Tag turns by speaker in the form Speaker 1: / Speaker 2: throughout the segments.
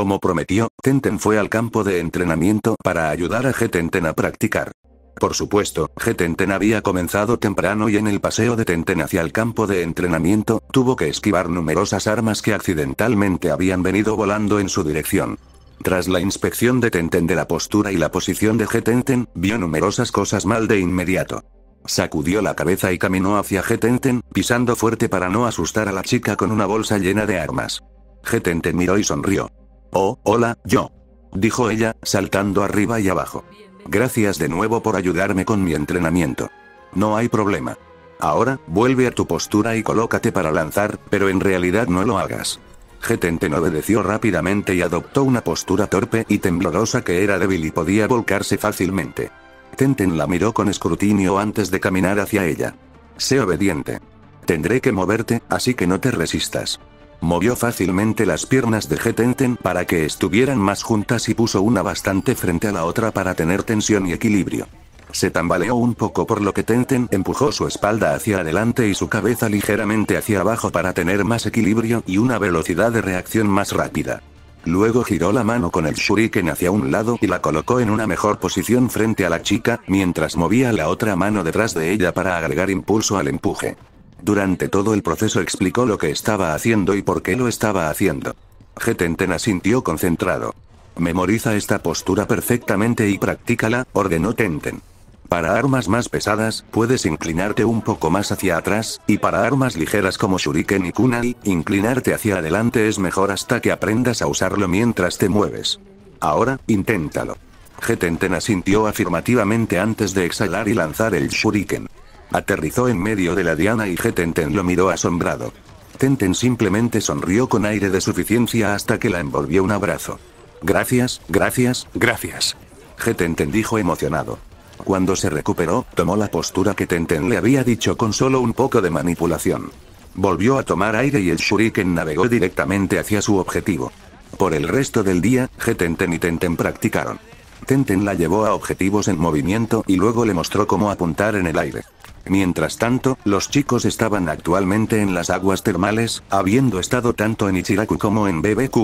Speaker 1: Como prometió, Tenten fue al campo de entrenamiento para ayudar a G-Tenten a practicar. Por supuesto, G-Tenten había comenzado temprano y en el paseo de Tenten hacia el campo de entrenamiento, tuvo que esquivar numerosas armas que accidentalmente habían venido volando en su dirección. Tras la inspección de Tenten de la postura y la posición de G-Tenten, vio numerosas cosas mal de inmediato. Sacudió la cabeza y caminó hacia G-Tenten, pisando fuerte para no asustar a la chica con una bolsa llena de armas. G-Tenten miró y sonrió. Oh, hola, yo. Dijo ella, saltando arriba y abajo. Gracias de nuevo por ayudarme con mi entrenamiento. No hay problema. Ahora, vuelve a tu postura y colócate para lanzar, pero en realidad no lo hagas. G-Tenten obedeció rápidamente y adoptó una postura torpe y temblorosa que era débil y podía volcarse fácilmente. Tenten la miró con escrutinio antes de caminar hacia ella. Sé obediente. Tendré que moverte, así que no te resistas. Movió fácilmente las piernas de G-Tenten para que estuvieran más juntas y puso una bastante frente a la otra para tener tensión y equilibrio. Se tambaleó un poco por lo que Tenten empujó su espalda hacia adelante y su cabeza ligeramente hacia abajo para tener más equilibrio y una velocidad de reacción más rápida. Luego giró la mano con el shuriken hacia un lado y la colocó en una mejor posición frente a la chica, mientras movía la otra mano detrás de ella para agregar impulso al empuje. Durante todo el proceso explicó lo que estaba haciendo y por qué lo estaba haciendo. Getenten asintió concentrado. Memoriza esta postura perfectamente y practícala, ordenó Tenten. Para armas más pesadas, puedes inclinarte un poco más hacia atrás, y para armas ligeras como Shuriken y Kunai, inclinarte hacia adelante es mejor hasta que aprendas a usarlo mientras te mueves. Ahora, inténtalo. Getenten asintió afirmativamente antes de exhalar y lanzar el Shuriken. Aterrizó en medio de la diana y tenten lo miró asombrado. Tenten simplemente sonrió con aire de suficiencia hasta que la envolvió un abrazo. Gracias, gracias, gracias. Getenten dijo emocionado. Cuando se recuperó, tomó la postura que Tenten le había dicho con solo un poco de manipulación. Volvió a tomar aire y el shuriken navegó directamente hacia su objetivo. Por el resto del día, Getenten y Tenten practicaron. Tenten la llevó a objetivos en movimiento y luego le mostró cómo apuntar en el aire. Mientras tanto, los chicos estaban actualmente en las aguas termales, habiendo estado tanto en Ichiraku como en BBQ.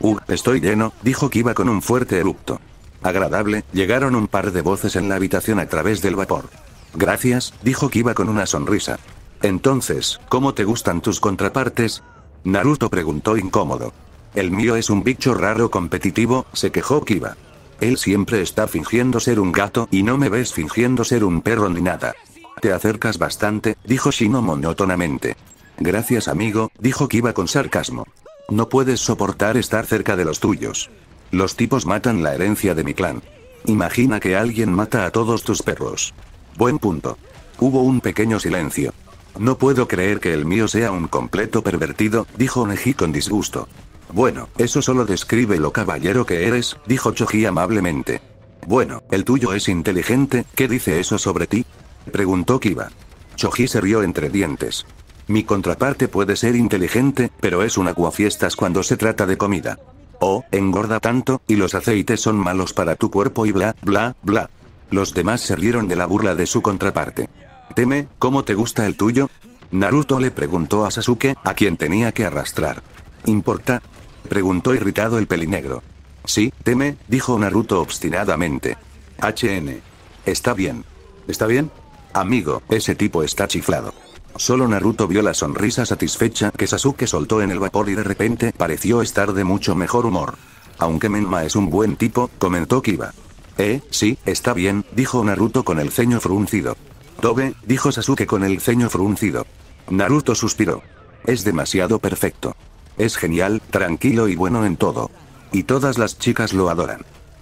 Speaker 1: Uh, estoy lleno, dijo Kiba con un fuerte eructo. Agradable, llegaron un par de voces en la habitación a través del vapor. Gracias, dijo Kiba con una sonrisa. Entonces, ¿cómo te gustan tus contrapartes? Naruto preguntó incómodo. El mío es un bicho raro competitivo, se quejó Kiba. Él siempre está fingiendo ser un gato y no me ves fingiendo ser un perro ni nada. Te acercas bastante, dijo Shino monótonamente. Gracias amigo, dijo Kiba con sarcasmo. No puedes soportar estar cerca de los tuyos. Los tipos matan la herencia de mi clan. Imagina que alguien mata a todos tus perros. Buen punto. Hubo un pequeño silencio. No puedo creer que el mío sea un completo pervertido, dijo Neji con disgusto. Bueno, eso solo describe lo caballero que eres, dijo Choji amablemente. Bueno, el tuyo es inteligente, ¿qué dice eso sobre ti? Preguntó Kiba. Choji se rió entre dientes. Mi contraparte puede ser inteligente, pero es un aguafiestas cuando se trata de comida. Oh, engorda tanto, y los aceites son malos para tu cuerpo y bla, bla, bla. Los demás se rieron de la burla de su contraparte. Teme, ¿cómo te gusta el tuyo? Naruto le preguntó a Sasuke, a quien tenía que arrastrar. ¿Importa? Preguntó irritado el pelinegro. Sí, teme, dijo Naruto obstinadamente. HN. Está bien. ¿Está bien? Amigo, ese tipo está chiflado. Solo Naruto vio la sonrisa satisfecha que Sasuke soltó en el vapor y de repente pareció estar de mucho mejor humor. Aunque Menma es un buen tipo, comentó Kiba. Eh, sí, está bien, dijo Naruto con el ceño fruncido. Tobe, dijo Sasuke con el ceño fruncido. Naruto suspiró. Es demasiado perfecto. Es genial, tranquilo y bueno en todo. Y todas las chicas lo adoran.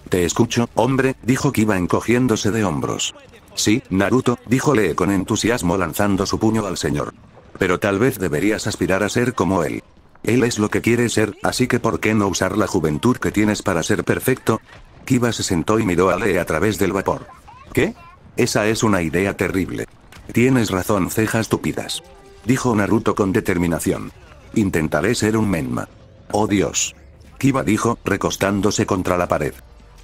Speaker 1: Te escucho, hombre, dijo Kiba encogiéndose de hombros. Sí, Naruto, dijo Lee con entusiasmo lanzando su puño al señor. Pero tal vez deberías aspirar a ser como él. Él es lo que quiere ser, así que ¿por qué no usar la juventud que tienes para ser perfecto? Kiba se sentó y miró a Lee a través del vapor. ¿Qué? Esa es una idea terrible. Tienes razón, cejas tupidas. Dijo Naruto con determinación. Intentaré ser un Menma. Oh Dios. Kiba dijo, recostándose contra la pared.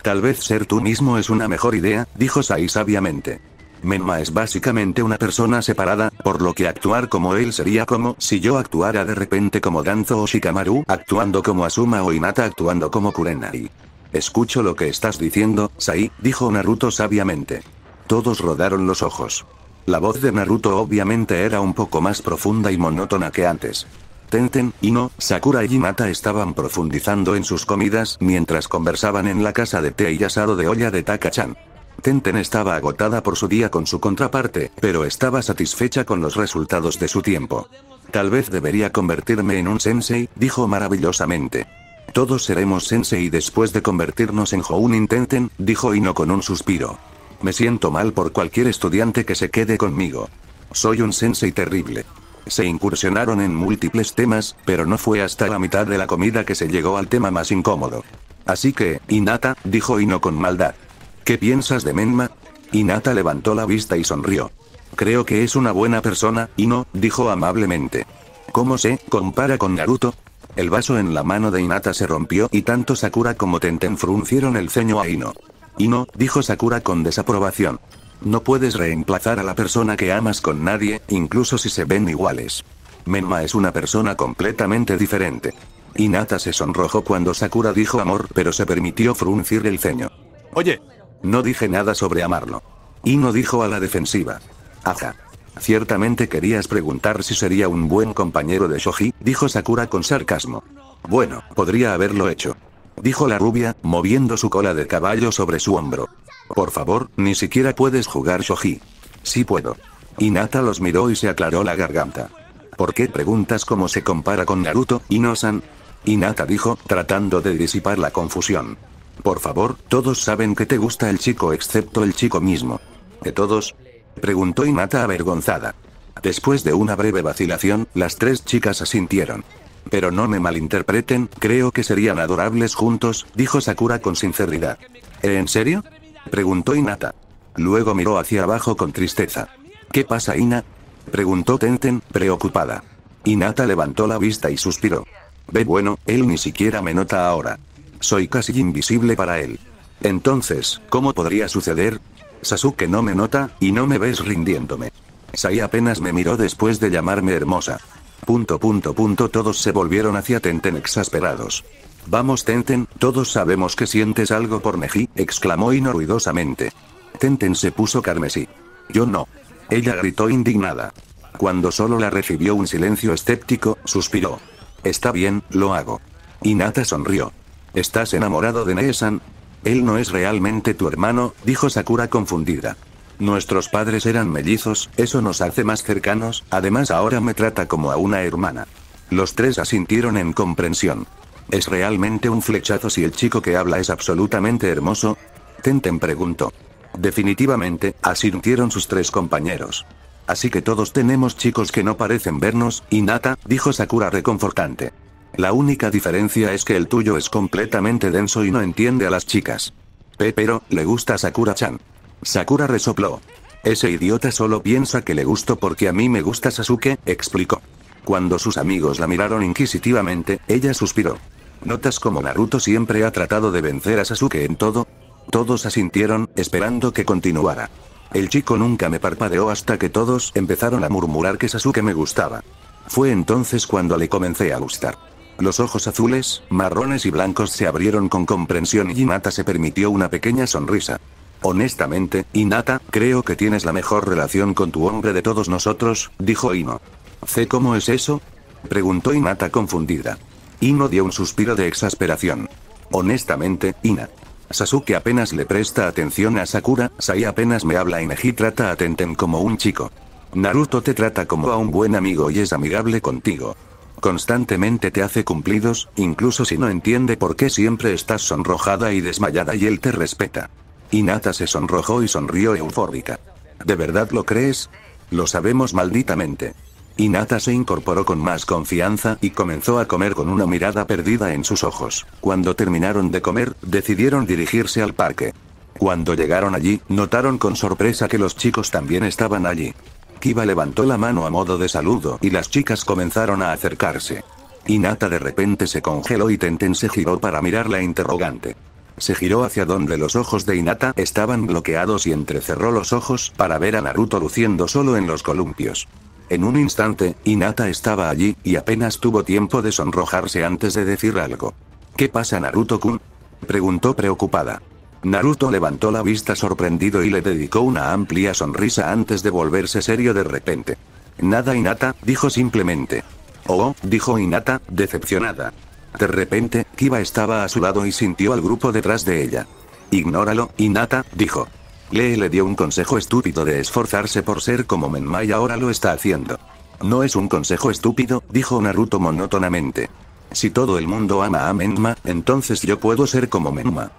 Speaker 1: Tal vez ser tú mismo es una mejor idea, dijo Sai sabiamente. Menma es básicamente una persona separada, por lo que actuar como él sería como si yo actuara de repente como Danzo o Shikamaru, actuando como Asuma o Inata, actuando como Kurenai. Escucho lo que estás diciendo, Sai, dijo Naruto sabiamente. Todos rodaron los ojos. La voz de Naruto obviamente era un poco más profunda y monótona que antes. Tenten, Ino, Sakura y Hinata estaban profundizando en sus comidas mientras conversaban en la casa de té y asado de olla de Takachan. Tenten estaba agotada por su día con su contraparte, pero estaba satisfecha con los resultados de su tiempo. Tal vez debería convertirme en un sensei, dijo maravillosamente. Todos seremos sensei después de convertirnos en Jounin Tenten, dijo Ino con un suspiro. Me siento mal por cualquier estudiante que se quede conmigo. Soy un sensei terrible. Se incursionaron en múltiples temas, pero no fue hasta la mitad de la comida que se llegó al tema más incómodo. Así que, Inata, dijo Ino con maldad. ¿Qué piensas de Menma? Inata levantó la vista y sonrió. Creo que es una buena persona, Ino, dijo amablemente. ¿Cómo se compara con Naruto? El vaso en la mano de Inata se rompió y tanto Sakura como Tenten fruncieron el ceño a Ino. Ino, dijo Sakura con desaprobación. No puedes reemplazar a la persona que amas con nadie, incluso si se ven iguales. Menma es una persona completamente diferente. Inata se sonrojó cuando Sakura dijo amor, pero se permitió fruncir el ceño. Oye. No dije nada sobre amarlo. Y no dijo a la defensiva. Aja. Ciertamente querías preguntar si sería un buen compañero de Shoji, dijo Sakura con sarcasmo. Bueno, podría haberlo hecho. Dijo la rubia, moviendo su cola de caballo sobre su hombro. Por favor, ni siquiera puedes jugar Shoji. Sí puedo. Inata los miró y se aclaró la garganta. ¿Por qué preguntas cómo se compara con Naruto, Inosan? Inata dijo, tratando de disipar la confusión. Por favor, todos saben que te gusta el chico excepto el chico mismo. ¿De todos? Preguntó Inata avergonzada. Después de una breve vacilación, las tres chicas asintieron. Pero no me malinterpreten, creo que serían adorables juntos, dijo Sakura con sinceridad. ¿Eh, ¿En serio? Preguntó Inata. Luego miró hacia abajo con tristeza. ¿Qué pasa Ina? Preguntó Tenten, preocupada. Inata levantó la vista y suspiró. Ve bueno, él ni siquiera me nota ahora. Soy casi invisible para él. Entonces, ¿cómo podría suceder? Sasuke no me nota, y no me ves rindiéndome. Sai apenas me miró después de llamarme hermosa. Punto punto punto todos se volvieron hacia Tenten exasperados. Vamos Tenten, todos sabemos que sientes algo por Meji, exclamó Ino ruidosamente. Tenten se puso carmesí. Yo no. Ella gritó indignada. Cuando solo la recibió un silencio escéptico, suspiró. Está bien, lo hago. Inata sonrió. ¿Estás enamorado de Neesan? Él no es realmente tu hermano, dijo Sakura confundida. Nuestros padres eran mellizos, eso nos hace más cercanos, además ahora me trata como a una hermana. Los tres asintieron en comprensión. ¿Es realmente un flechazo si el chico que habla es absolutamente hermoso? Tenten preguntó. Definitivamente, asintieron sus tres compañeros. Así que todos tenemos chicos que no parecen vernos, Nata, dijo Sakura reconfortante. La única diferencia es que el tuyo es completamente denso y no entiende a las chicas. Pero, le gusta Sakura-chan. Sakura resopló. Ese idiota solo piensa que le gusto porque a mí me gusta Sasuke, explicó. Cuando sus amigos la miraron inquisitivamente, ella suspiró. ¿Notas cómo Naruto siempre ha tratado de vencer a Sasuke en todo? Todos asintieron, esperando que continuara. El chico nunca me parpadeó hasta que todos empezaron a murmurar que Sasuke me gustaba. Fue entonces cuando le comencé a gustar. Los ojos azules, marrones y blancos se abrieron con comprensión y Hinata se permitió una pequeña sonrisa. Honestamente, Hinata, creo que tienes la mejor relación con tu hombre de todos nosotros, dijo Ino. ¿C cómo es eso? Preguntó Hinata confundida. Ino dio un suspiro de exasperación. Honestamente, Ina. Sasuke apenas le presta atención a Sakura, Sai apenas me habla y Neji trata a Tenten como un chico. Naruto te trata como a un buen amigo y es amigable contigo. Constantemente te hace cumplidos, incluso si no entiende por qué siempre estás sonrojada y desmayada y él te respeta. Inata se sonrojó y sonrió eufórica. ¿De verdad lo crees? Lo sabemos malditamente. Inata se incorporó con más confianza y comenzó a comer con una mirada perdida en sus ojos. Cuando terminaron de comer, decidieron dirigirse al parque. Cuando llegaron allí, notaron con sorpresa que los chicos también estaban allí. Kiba levantó la mano a modo de saludo y las chicas comenzaron a acercarse. Inata de repente se congeló y Tenten se giró para mirar la interrogante. Se giró hacia donde los ojos de Inata estaban bloqueados y entrecerró los ojos para ver a Naruto luciendo solo en los columpios. En un instante, Inata estaba allí, y apenas tuvo tiempo de sonrojarse antes de decir algo. ¿Qué pasa Naruto-kun? Preguntó preocupada. Naruto levantó la vista sorprendido y le dedicó una amplia sonrisa antes de volverse serio de repente. Nada Inata, dijo simplemente. Oh, dijo Inata, decepcionada. De repente, Kiba estaba a su lado y sintió al grupo detrás de ella. Ignóralo, Inata, dijo. Lee le dio un consejo estúpido de esforzarse por ser como Menma y ahora lo está haciendo. No es un consejo estúpido, dijo Naruto monótonamente. Si todo el mundo ama a Menma, entonces yo puedo ser como Menma.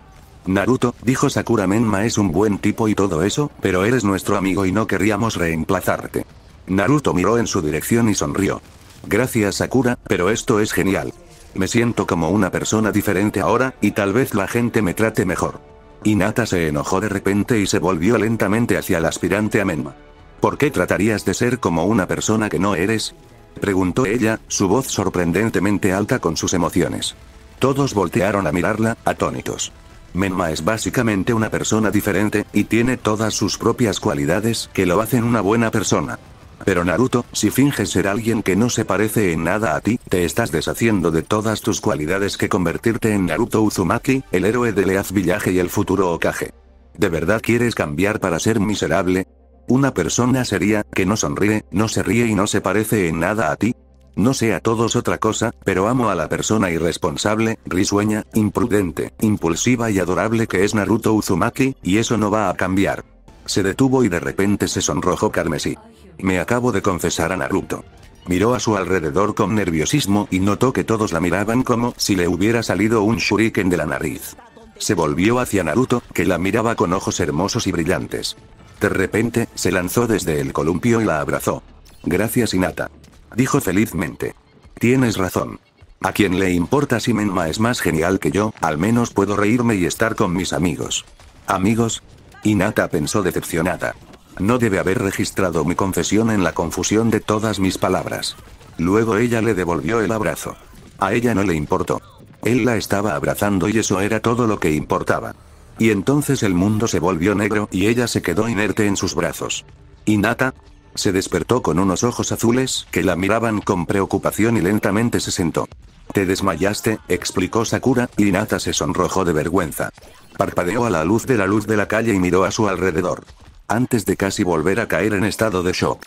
Speaker 1: Naruto, dijo Sakura Menma es un buen tipo y todo eso, pero eres nuestro amigo y no querríamos reemplazarte. Naruto miró en su dirección y sonrió. Gracias Sakura, pero esto es genial. Me siento como una persona diferente ahora, y tal vez la gente me trate mejor. Inata se enojó de repente y se volvió lentamente hacia el aspirante a Menma. ¿Por qué tratarías de ser como una persona que no eres? Preguntó ella, su voz sorprendentemente alta con sus emociones. Todos voltearon a mirarla, atónitos. Menma es básicamente una persona diferente, y tiene todas sus propias cualidades que lo hacen una buena persona. Pero Naruto, si finges ser alguien que no se parece en nada a ti, te estás deshaciendo de todas tus cualidades que convertirte en Naruto Uzumaki, el héroe de Leaz Villaje y el futuro Okage. ¿De verdad quieres cambiar para ser miserable? ¿Una persona seria, que no sonríe, no se ríe y no se parece en nada a ti? No sé a todos otra cosa, pero amo a la persona irresponsable, risueña, imprudente, impulsiva y adorable que es Naruto Uzumaki, y eso no va a cambiar. Se detuvo y de repente se sonrojó carmesí. Me acabo de confesar a Naruto. Miró a su alrededor con nerviosismo y notó que todos la miraban como si le hubiera salido un shuriken de la nariz. Se volvió hacia Naruto, que la miraba con ojos hermosos y brillantes. De repente, se lanzó desde el columpio y la abrazó. Gracias Inata, Dijo felizmente. Tienes razón. A quien le importa si Menma es más genial que yo, al menos puedo reírme y estar con mis amigos. ¿Amigos? Inata pensó decepcionada. No debe haber registrado mi confesión en la confusión de todas mis palabras. Luego ella le devolvió el abrazo. A ella no le importó. Él la estaba abrazando y eso era todo lo que importaba. Y entonces el mundo se volvió negro y ella se quedó inerte en sus brazos. Inata se despertó con unos ojos azules que la miraban con preocupación y lentamente se sentó. Te desmayaste, explicó Sakura, y Inata se sonrojó de vergüenza. Parpadeó a la luz de la luz de la calle y miró a su alrededor antes de casi volver a caer en estado de shock.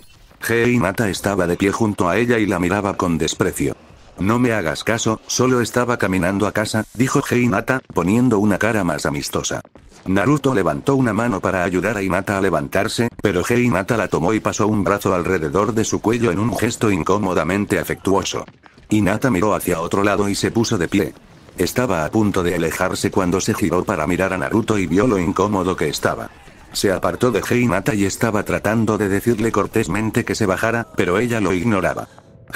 Speaker 1: Hinata estaba de pie junto a ella y la miraba con desprecio. No me hagas caso, solo estaba caminando a casa, dijo Hinata, poniendo una cara más amistosa. Naruto levantó una mano para ayudar a Hinata a levantarse, pero Hinata la tomó y pasó un brazo alrededor de su cuello en un gesto incómodamente afectuoso. Hinata miró hacia otro lado y se puso de pie. Estaba a punto de alejarse cuando se giró para mirar a Naruto y vio lo incómodo que estaba. Se apartó de Heinata y estaba tratando de decirle cortésmente que se bajara, pero ella lo ignoraba.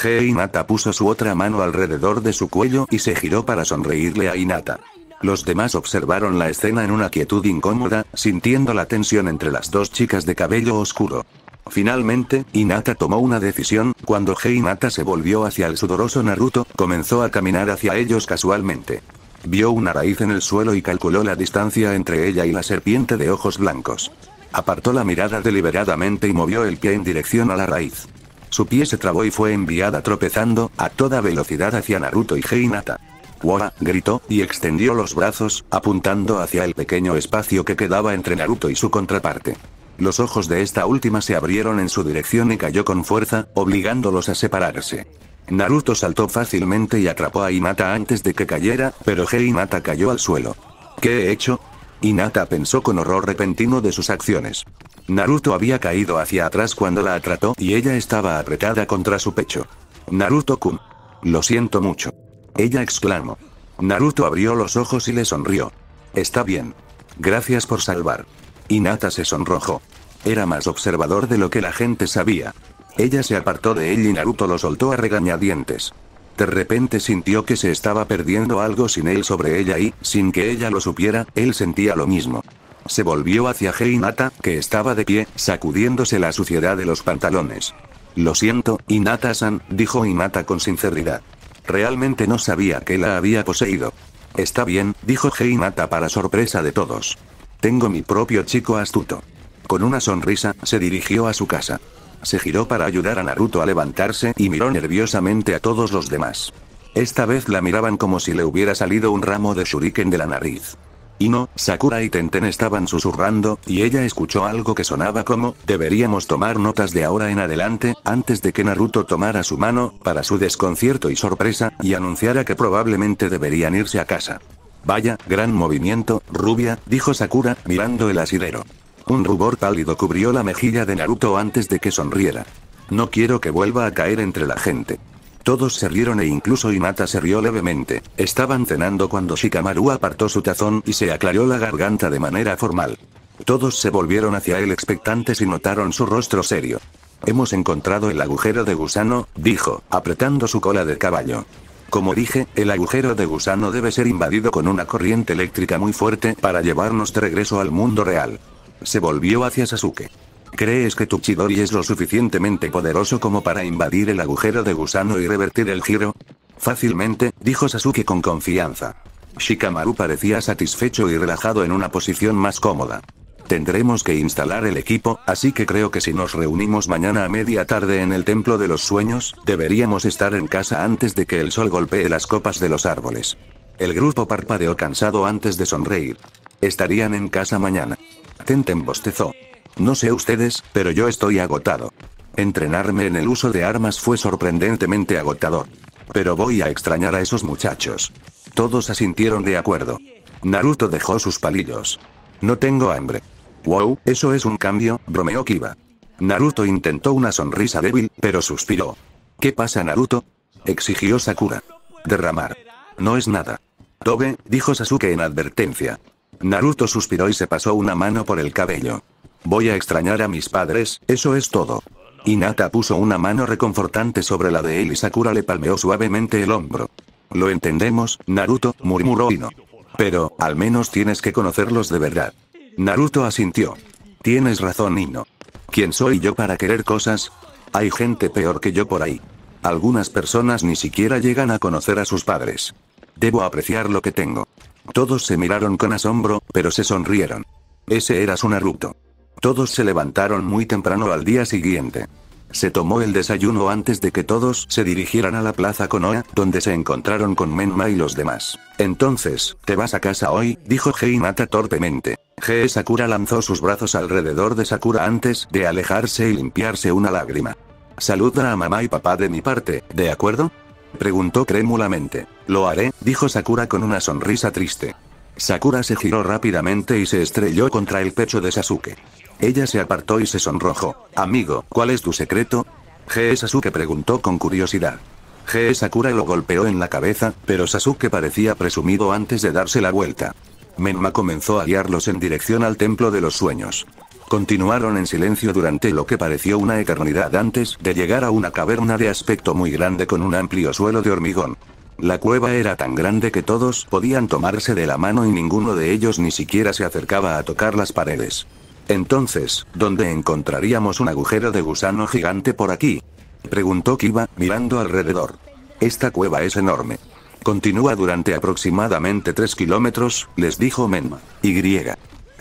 Speaker 1: Heinata puso su otra mano alrededor de su cuello y se giró para sonreírle a Hinata. Los demás observaron la escena en una quietud incómoda, sintiendo la tensión entre las dos chicas de cabello oscuro. Finalmente, Hinata tomó una decisión, cuando Heinata se volvió hacia el sudoroso Naruto, comenzó a caminar hacia ellos casualmente. Vio una raíz en el suelo y calculó la distancia entre ella y la serpiente de ojos blancos. Apartó la mirada deliberadamente y movió el pie en dirección a la raíz. Su pie se trabó y fue enviada tropezando, a toda velocidad hacia Naruto y Heinata. Wara gritó, y extendió los brazos, apuntando hacia el pequeño espacio que quedaba entre Naruto y su contraparte. Los ojos de esta última se abrieron en su dirección y cayó con fuerza, obligándolos a separarse. Naruto saltó fácilmente y atrapó a Hinata antes de que cayera, pero Hinata cayó al suelo. ¿Qué he hecho? Hinata pensó con horror repentino de sus acciones. Naruto había caído hacia atrás cuando la atrató y ella estaba apretada contra su pecho. Naruto-kun. Lo siento mucho. Ella exclamó. Naruto abrió los ojos y le sonrió. Está bien. Gracias por salvar. Hinata se sonrojó. Era más observador de lo que la gente sabía. Ella se apartó de él y Naruto lo soltó a regañadientes. De repente sintió que se estaba perdiendo algo sin él sobre ella y, sin que ella lo supiera, él sentía lo mismo. Se volvió hacia Hinata, que estaba de pie, sacudiéndose la suciedad de los pantalones. Lo siento, inata san dijo Inata con sinceridad. Realmente no sabía que la había poseído. Está bien, dijo Hinata para sorpresa de todos. Tengo mi propio chico astuto. Con una sonrisa, se dirigió a su casa. Se giró para ayudar a Naruto a levantarse y miró nerviosamente a todos los demás. Esta vez la miraban como si le hubiera salido un ramo de shuriken de la nariz. Y no, Sakura y Tenten estaban susurrando, y ella escuchó algo que sonaba como, deberíamos tomar notas de ahora en adelante, antes de que Naruto tomara su mano, para su desconcierto y sorpresa, y anunciara que probablemente deberían irse a casa. Vaya, gran movimiento, rubia, dijo Sakura, mirando el asidero. Un rubor pálido cubrió la mejilla de Naruto antes de que sonriera. No quiero que vuelva a caer entre la gente. Todos se rieron e incluso Hinata se rió levemente. Estaban cenando cuando Shikamaru apartó su tazón y se aclaró la garganta de manera formal. Todos se volvieron hacia él expectantes y notaron su rostro serio. Hemos encontrado el agujero de gusano, dijo, apretando su cola de caballo. Como dije, el agujero de gusano debe ser invadido con una corriente eléctrica muy fuerte para llevarnos de regreso al mundo real. Se volvió hacia Sasuke. ¿Crees que tu Chidori es lo suficientemente poderoso como para invadir el agujero de gusano y revertir el giro? Fácilmente, dijo Sasuke con confianza. Shikamaru parecía satisfecho y relajado en una posición más cómoda. Tendremos que instalar el equipo, así que creo que si nos reunimos mañana a media tarde en el Templo de los Sueños, deberíamos estar en casa antes de que el sol golpee las copas de los árboles. El grupo parpadeó cansado antes de sonreír. Estarían en casa mañana. Tenten bostezó. No sé ustedes, pero yo estoy agotado. Entrenarme en el uso de armas fue sorprendentemente agotador. Pero voy a extrañar a esos muchachos. Todos asintieron de acuerdo. Naruto dejó sus palillos. No tengo hambre. Wow, eso es un cambio, bromeó Kiba. Naruto intentó una sonrisa débil, pero suspiró. ¿Qué pasa Naruto? exigió Sakura. Derramar. No es nada. Tobe, dijo Sasuke en advertencia. Naruto suspiró y se pasó una mano por el cabello. Voy a extrañar a mis padres, eso es todo. Inata puso una mano reconfortante sobre la de él y Sakura le palmeó suavemente el hombro. Lo entendemos, Naruto, murmuró Ino. Pero, al menos tienes que conocerlos de verdad. Naruto asintió. Tienes razón, Ino. ¿Quién soy yo para querer cosas? Hay gente peor que yo por ahí. Algunas personas ni siquiera llegan a conocer a sus padres. Debo apreciar lo que tengo. Todos se miraron con asombro, pero se sonrieron. Ese era su Naruto. Todos se levantaron muy temprano al día siguiente. Se tomó el desayuno antes de que todos se dirigieran a la plaza Konoha, donde se encontraron con Menma y los demás. Entonces, ¿te vas a casa hoy? dijo Heinata torpemente. G. Sakura lanzó sus brazos alrededor de Sakura antes de alejarse y limpiarse una lágrima. Saluda a mamá y papá de mi parte, ¿de acuerdo? Preguntó crémulamente. Lo haré, dijo Sakura con una sonrisa triste. Sakura se giró rápidamente y se estrelló contra el pecho de Sasuke. Ella se apartó y se sonrojó. Amigo, ¿cuál es tu secreto? G. Sasuke preguntó con curiosidad. G. Sakura lo golpeó en la cabeza, pero Sasuke parecía presumido antes de darse la vuelta. Menma comenzó a guiarlos en dirección al templo de los sueños. Continuaron en silencio durante lo que pareció una eternidad antes de llegar a una caverna de aspecto muy grande con un amplio suelo de hormigón. La cueva era tan grande que todos podían tomarse de la mano y ninguno de ellos ni siquiera se acercaba a tocar las paredes. Entonces, ¿dónde encontraríamos un agujero de gusano gigante por aquí? Preguntó Kiba, mirando alrededor. Esta cueva es enorme. Continúa durante aproximadamente 3 kilómetros, les dijo Menma. Y.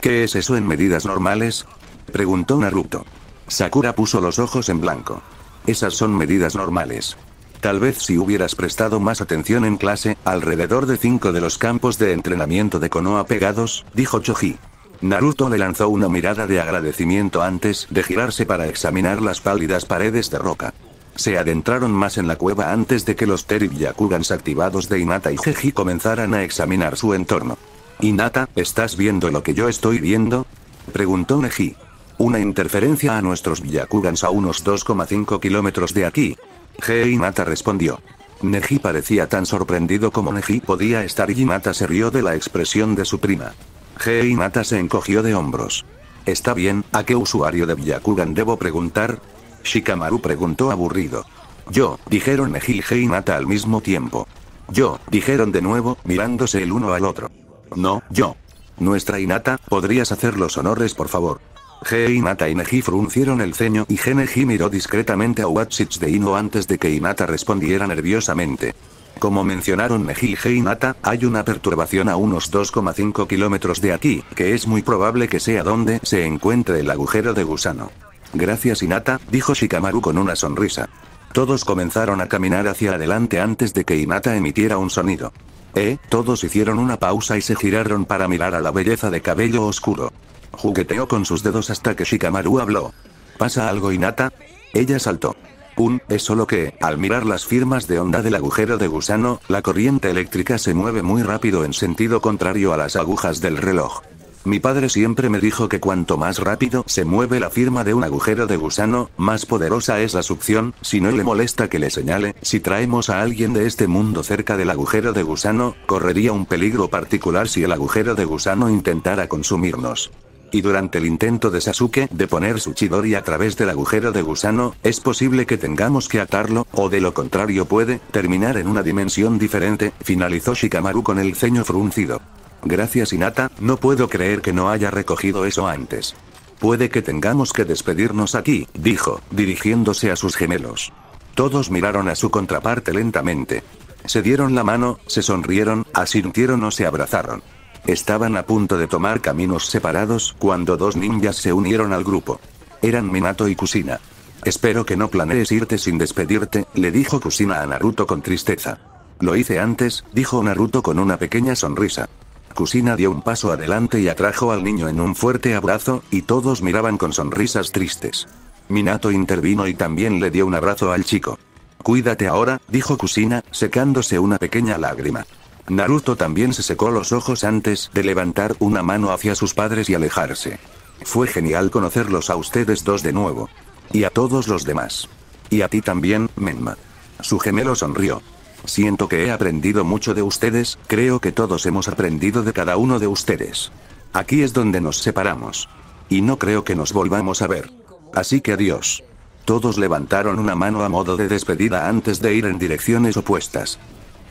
Speaker 1: ¿Qué es eso en medidas normales? preguntó Naruto. Sakura puso los ojos en blanco. Esas son medidas normales. Tal vez si hubieras prestado más atención en clase, alrededor de cinco de los campos de entrenamiento de Konoha pegados, dijo Choji. Naruto le lanzó una mirada de agradecimiento antes de girarse para examinar las pálidas paredes de roca. Se adentraron más en la cueva antes de que los Yakugans activados de Inata y Jeji comenzaran a examinar su entorno. Inata, ¿estás viendo lo que yo estoy viendo? Preguntó Neji. Una interferencia a nuestros Byakugans a unos 2,5 kilómetros de aquí. Hei Mata respondió. Neji parecía tan sorprendido como Neji podía estar y Mata se rió de la expresión de su prima. Hei Mata se encogió de hombros. Está bien, ¿a qué usuario de Byakugan debo preguntar? Shikamaru preguntó aburrido. Yo, dijeron Neji y Hei Mata al mismo tiempo. Yo, dijeron de nuevo, mirándose el uno al otro. No, yo. Nuestra Inata, ¿podrías hacer los honores por favor? Hei Inata y Neji fruncieron el ceño y Geneji miró discretamente a Watsits de Ino antes de que Inata respondiera nerviosamente. Como mencionaron Neji y e Inata, hay una perturbación a unos 2,5 kilómetros de aquí, que es muy probable que sea donde se encuentre el agujero de gusano. Gracias Inata, dijo Shikamaru con una sonrisa. Todos comenzaron a caminar hacia adelante antes de que Inata emitiera un sonido. Eh, todos hicieron una pausa y se giraron para mirar a la belleza de cabello oscuro. Jugueteó con sus dedos hasta que Shikamaru habló. ¿Pasa algo Inata? Ella saltó. Un, es solo que, al mirar las firmas de onda del agujero de gusano, la corriente eléctrica se mueve muy rápido en sentido contrario a las agujas del reloj. Mi padre siempre me dijo que cuanto más rápido se mueve la firma de un agujero de gusano, más poderosa es la succión, si no le molesta que le señale, si traemos a alguien de este mundo cerca del agujero de gusano, correría un peligro particular si el agujero de gusano intentara consumirnos y durante el intento de Sasuke de poner su Chidori a través del agujero de gusano, es posible que tengamos que atarlo, o de lo contrario puede, terminar en una dimensión diferente, finalizó Shikamaru con el ceño fruncido. Gracias Inata, no puedo creer que no haya recogido eso antes. Puede que tengamos que despedirnos aquí, dijo, dirigiéndose a sus gemelos. Todos miraron a su contraparte lentamente. Se dieron la mano, se sonrieron, asintieron o se abrazaron. Estaban a punto de tomar caminos separados cuando dos ninjas se unieron al grupo. Eran Minato y Kusina. Espero que no planees irte sin despedirte, le dijo Kusina a Naruto con tristeza. Lo hice antes, dijo Naruto con una pequeña sonrisa. Kusina dio un paso adelante y atrajo al niño en un fuerte abrazo, y todos miraban con sonrisas tristes. Minato intervino y también le dio un abrazo al chico. Cuídate ahora, dijo Kusina, secándose una pequeña lágrima. Naruto también se secó los ojos antes de levantar una mano hacia sus padres y alejarse. Fue genial conocerlos a ustedes dos de nuevo. Y a todos los demás. Y a ti también, Menma. Su gemelo sonrió. Siento que he aprendido mucho de ustedes, creo que todos hemos aprendido de cada uno de ustedes. Aquí es donde nos separamos. Y no creo que nos volvamos a ver. Así que adiós. Todos levantaron una mano a modo de despedida antes de ir en direcciones opuestas.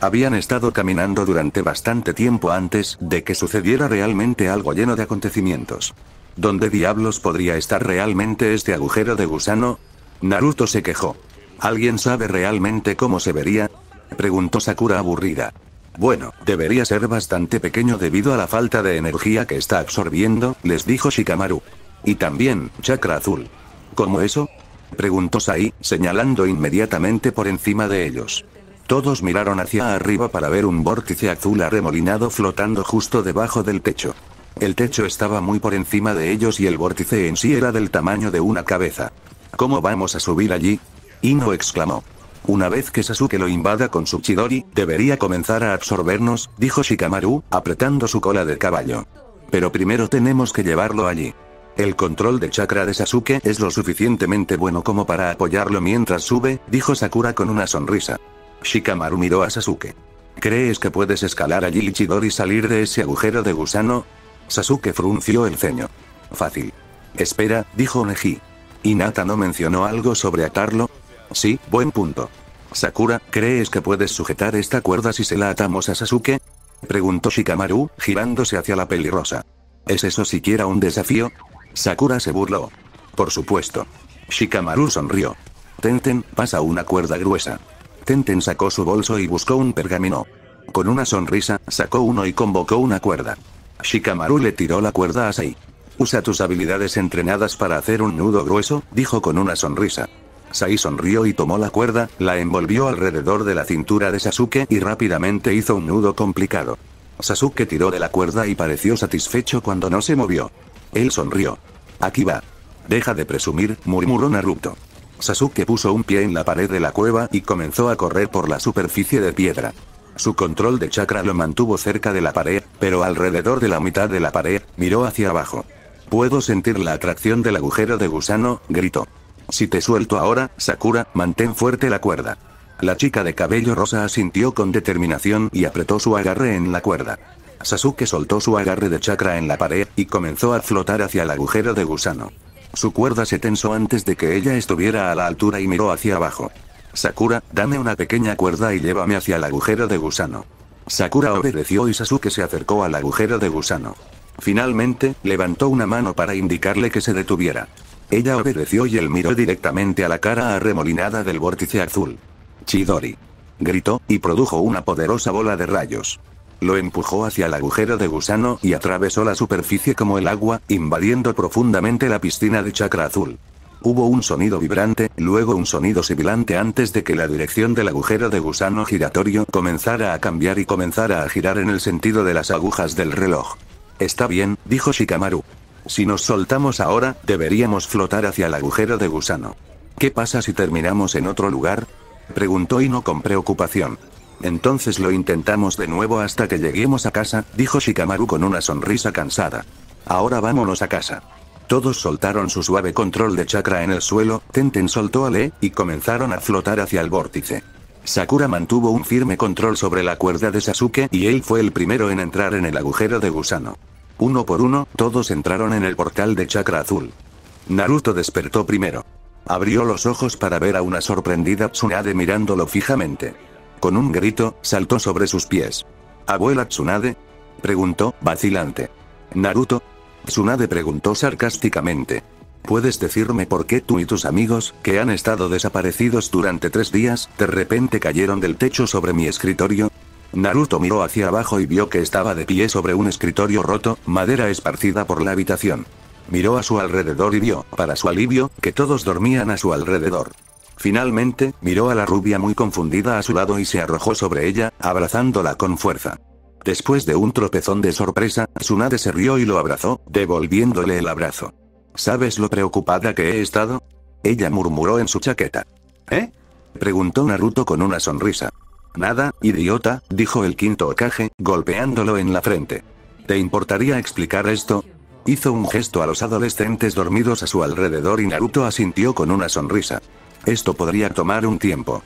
Speaker 1: Habían estado caminando durante bastante tiempo antes de que sucediera realmente algo lleno de acontecimientos. ¿Dónde diablos podría estar realmente este agujero de gusano? Naruto se quejó. ¿Alguien sabe realmente cómo se vería? Preguntó Sakura aburrida. Bueno, debería ser bastante pequeño debido a la falta de energía que está absorbiendo, les dijo Shikamaru. Y también, chakra azul. ¿Cómo eso? Preguntó Sai, señalando inmediatamente por encima de ellos. Todos miraron hacia arriba para ver un vórtice azul arremolinado flotando justo debajo del techo. El techo estaba muy por encima de ellos y el vórtice en sí era del tamaño de una cabeza. ¿Cómo vamos a subir allí? Ino exclamó. Una vez que Sasuke lo invada con su Chidori, debería comenzar a absorbernos, dijo Shikamaru, apretando su cola de caballo. Pero primero tenemos que llevarlo allí. El control de chakra de Sasuke es lo suficientemente bueno como para apoyarlo mientras sube, dijo Sakura con una sonrisa. Shikamaru miró a Sasuke. ¿Crees que puedes escalar allí Ichidori y salir de ese agujero de gusano? Sasuke frunció el ceño. Fácil. Espera, dijo Neji. Nata no mencionó algo sobre atarlo? Sí, buen punto. Sakura, ¿crees que puedes sujetar esta cuerda si se la atamos a Sasuke? Preguntó Shikamaru, girándose hacia la pelirrosa. ¿Es eso siquiera un desafío? Sakura se burló. Por supuesto. Shikamaru sonrió. Tenten, pasa una cuerda gruesa. Tenten sacó su bolso y buscó un pergamino. Con una sonrisa, sacó uno y convocó una cuerda. Shikamaru le tiró la cuerda a Sai. Usa tus habilidades entrenadas para hacer un nudo grueso, dijo con una sonrisa. Sai sonrió y tomó la cuerda, la envolvió alrededor de la cintura de Sasuke y rápidamente hizo un nudo complicado. Sasuke tiró de la cuerda y pareció satisfecho cuando no se movió. Él sonrió. Aquí va. Deja de presumir, murmuró Naruto. Sasuke puso un pie en la pared de la cueva y comenzó a correr por la superficie de piedra. Su control de chakra lo mantuvo cerca de la pared, pero alrededor de la mitad de la pared, miró hacia abajo. Puedo sentir la atracción del agujero de gusano, gritó. Si te suelto ahora, Sakura, mantén fuerte la cuerda. La chica de cabello rosa asintió con determinación y apretó su agarre en la cuerda. Sasuke soltó su agarre de chakra en la pared y comenzó a flotar hacia el agujero de gusano. Su cuerda se tensó antes de que ella estuviera a la altura y miró hacia abajo. Sakura, dame una pequeña cuerda y llévame hacia el agujero de gusano. Sakura obedeció y Sasuke se acercó al agujero de gusano. Finalmente, levantó una mano para indicarle que se detuviera. Ella obedeció y él miró directamente a la cara arremolinada del vórtice azul. Chidori. Gritó, y produjo una poderosa bola de rayos. Lo empujó hacia el agujero de gusano y atravesó la superficie como el agua, invadiendo profundamente la piscina de chakra azul. Hubo un sonido vibrante, luego un sonido sibilante antes de que la dirección del agujero de gusano giratorio comenzara a cambiar y comenzara a girar en el sentido de las agujas del reloj. Está bien, dijo Shikamaru. Si nos soltamos ahora, deberíamos flotar hacia el agujero de gusano. ¿Qué pasa si terminamos en otro lugar? Preguntó Ino con preocupación. Entonces lo intentamos de nuevo hasta que lleguemos a casa, dijo Shikamaru con una sonrisa cansada. Ahora vámonos a casa. Todos soltaron su suave control de chakra en el suelo, Tenten soltó a Le, y comenzaron a flotar hacia el vórtice. Sakura mantuvo un firme control sobre la cuerda de Sasuke y él fue el primero en entrar en el agujero de gusano. Uno por uno, todos entraron en el portal de chakra azul. Naruto despertó primero. Abrió los ojos para ver a una sorprendida Tsunade mirándolo fijamente. Con un grito, saltó sobre sus pies. ¿Abuela Tsunade? Preguntó, vacilante. ¿Naruto? Tsunade preguntó sarcásticamente. ¿Puedes decirme por qué tú y tus amigos, que han estado desaparecidos durante tres días, de repente cayeron del techo sobre mi escritorio? Naruto miró hacia abajo y vio que estaba de pie sobre un escritorio roto, madera esparcida por la habitación. Miró a su alrededor y vio, para su alivio, que todos dormían a su alrededor. Finalmente, miró a la rubia muy confundida a su lado y se arrojó sobre ella, abrazándola con fuerza. Después de un tropezón de sorpresa, Tsunade se rió y lo abrazó, devolviéndole el abrazo. ¿Sabes lo preocupada que he estado? Ella murmuró en su chaqueta. ¿Eh? Preguntó Naruto con una sonrisa. Nada, idiota, dijo el quinto Okage, golpeándolo en la frente. ¿Te importaría explicar esto? Hizo un gesto a los adolescentes dormidos a su alrededor y Naruto asintió con una sonrisa. Esto podría tomar un tiempo.